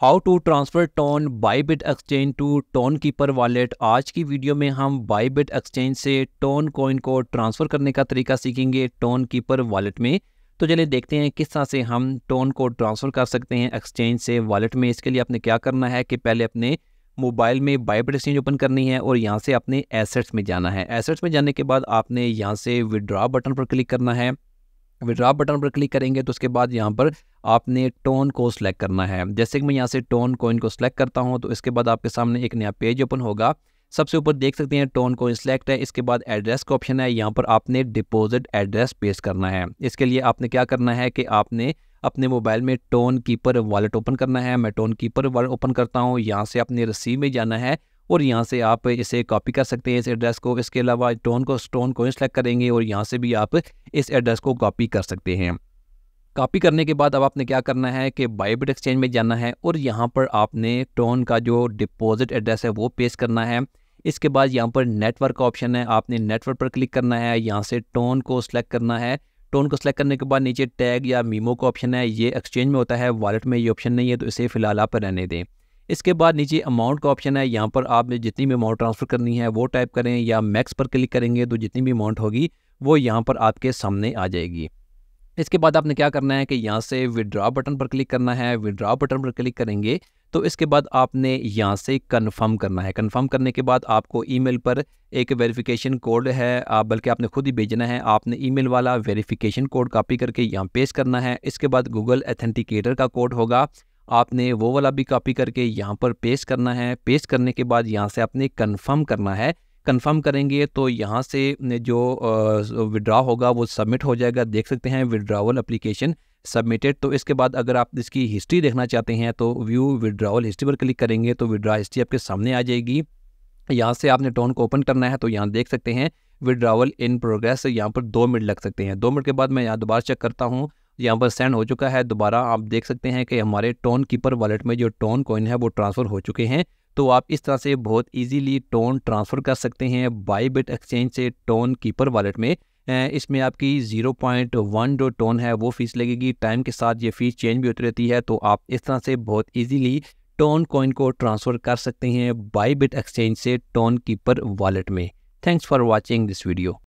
how to transfer TON Bybit exchange to Tonkeeper wallet आज की video में हम बाईबिट एक्सचेंज से टोन कॉइन को ट्रांसफ़र करने का तरीका सीखेंगे टोन कीपर वॉलेट में तो चलिए देखते हैं किस तरह से हम टोन को ट्रांसफ़र कर सकते हैं एक्सचेंज से वॉलेट में इसके लिए आपने क्या करना है कि पहले अपने मोबाइल में बाईबिट एक्सचेंज ओपन करनी है और यहाँ से अपने एसेट्स में जाना है एसेट्स में जाने के बाद आपने यहाँ से विड्रॉ बटन पर क्लिक करना है विड्रा बटन पर क्लिक करेंगे तो उसके बाद यहाँ पर आपने टोन को सिलेक्ट करना है जैसे कि मैं यहाँ से टोन कोइन को सिलेक्ट करता हूँ तो इसके बाद आपके सामने एक नया पेज ओपन होगा सबसे ऊपर देख सकते हैं टोन कोइन सिलेक्ट है इसके बाद एड्रेस का ऑप्शन है यहाँ पर आपने डिपॉजिट एड्रेस पेश करना है इसके लिए आपने क्या करना है कि आपने अपने मोबाइल में टोन कीपर वॉलेट ओपन करना है मैं टोन कीपर वॉलेट ओपन करता हूँ यहाँ से अपने रसीद में जाना है और यहाँ से आप इसे कॉपी कर सकते हैं इस एड्रेस को इसके अलावा टोन को स्टोन को सेलेक्ट करेंगे और यहाँ से भी आप इस एड्रेस को कॉपी कर सकते हैं कॉपी करने के बाद अब आपने क्या करना है कि बाइबिट एक्सचेंज में जाना है और यहाँ पर आपने टोन का जो डिपॉजिट एड्रेस है वो पेश करना है इसके बाद यहाँ पर नेटवर्क का ऑप्शन है आपने नेटवर्क पर क्लिक करना है यहाँ से टोन को सिलेक्ट करना है टोन को सिलेक्ट करने के बाद नीचे टैग या मीमो का ऑप्शन है ये एक्सचेंज में होता है वॉलेट में ये ऑप्शन नहीं है तो इसे फ़िलहाल आप रहने दें इसके बाद नीचे अमाउंट का ऑप्शन है यहाँ पर आपने जितनी भी अमाउंट ट्रांसफ़र करनी है वो टाइप करें या मैक्स पर क्लिक करेंगे तो जितनी भी अमाउंट होगी वो यहाँ पर आपके सामने आ जाएगी इसके बाद आपने क्या करना है कि यहाँ से विड्रा बटन पर क्लिक करना है विड्रा बटन पर क्लिक करेंगे तो इसके बाद आपने यहाँ से कन्फर्म करना है कन्फर्म करने के बाद आपको ईमेल पर एक वेरिफिकेशन कोड है आप बल्कि आपने खुद ही भेजना है आपने ईमेल वाला वेरिफिकेशन कोड कॉपी करके यहाँ पेश करना है इसके बाद गूगल एथेंटिकेटर का कोड होगा आपने वो वाला भी कॉपी करके यहाँ पर पेस्ट करना है पेस्ट करने के बाद यहाँ से आपने कन्फर्म करना है कन्फर्म करेंगे तो यहाँ से जो विड्रा होगा वो सबमिट हो जाएगा देख सकते हैं विड्रावल अप्लीकेशन सबमिटेड तो इसके बाद अगर आप इसकी हिस्ट्री देखना चाहते हैं तो व्यू विड्रावल हिस्ट्री पर क्लिक करेंगे तो विड्रा हिस्ट्री आपके सामने आ जाएगी यहाँ से आपने टोन को ओपन करना है तो यहाँ देख सकते हैं विड्रावल इन प्रोग्रेस यहाँ पर दो मिनट लग सकते हैं दो मिनट के बाद मैं यहाँ दोबारा चेक करता हूँ यहाँ पर सेंड हो चुका है दोबारा आप देख सकते हैं कि हमारे टोन कीपर वॉलेट में जो टोन कॉइन है वो ट्रांसफ़र हो चुके हैं तो आप इस तरह से बहुत इजीली टोन ट्रांसफ़र कर सकते हैं बाई बिट एक्सचेंज से टोन कीपर वॉलेट में इसमें आपकी ज़ीरो पॉइंट वन जो टोन है वो फीस लगेगी टाइम के साथ ये फ़ीस चेंज भी होती रहती है तो आप इस तरह से बहुत ईजीली टोन कॉइन को ट्रांसफ़र कर सकते हैं बाई बिट एक्सचेंज से टोन कीपर वॉलेट में thanks for watching this video